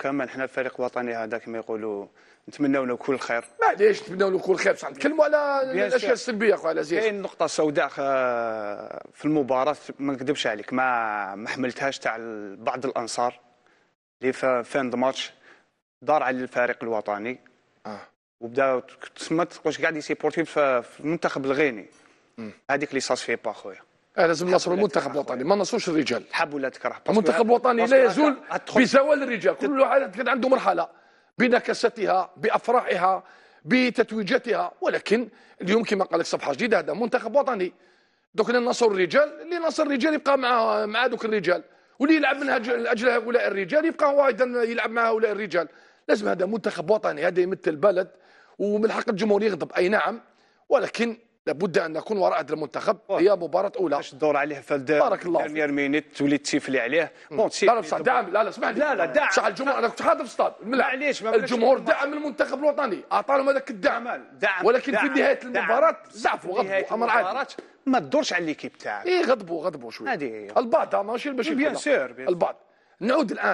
كمان حنا الفريق الوطني هذا كما يقولوا نتمنوا له كل خير معليش نتمنوا له كل خير بصح نتكلموا على الاشياء السلبيه خويا العزيز كاين نقطه سوداء في المباراه ما نكذبش عليك ما ما حملتهاش تاع بعض الانصار اللي في فان ماتش دار على الفريق الوطني اه وبداو تسمى واش قاعد يسيبورتي آه، في المنتخب الغيني هذيك اللي صاص فيه با خويا آه، لازم ننصروا المنتخب الوطني ما ننصروش الرجال حب ولا تكره المنتخب الوطني لا يزول بزوال الرجال كل واحد كان عنده مرحله بنكستها بافراحها بتتويجاتها ولكن اليوم كما قال لك صفحه جديده هذا منتخب وطني دوك نصر الرجال اللي ينصر الرجال يبقى مع مع دوك الرجال واللي يلعب من اجل هؤلاء الرجال يبقى هو ايضا يلعب مع هؤلاء الرجال لازم هذا منتخب وطني هذا يمثل البلد ومن حق الجمهور يغضب اي نعم ولكن لابد ان نكون وراء هذا المنتخب هي مباراه اولى باش تدور عليه في بارك الله فيك مينيت تولي تسيفلي عليه بون لا لا بصح دعم لا لا لي لا لا دعم بصح الجمهور انا كنت حاضر في الصاد معليش الجمهور دعم المنتخب الوطني اعطاهم هذاك الدعم دعم ولكن في نهايه المباراه زعفوا غضبوا امر عادي ما تدورش على ليكيب تاعك اي غضبوا غضبوا شويه هذه البعض ماشي باش بيان سور البعض نعود الان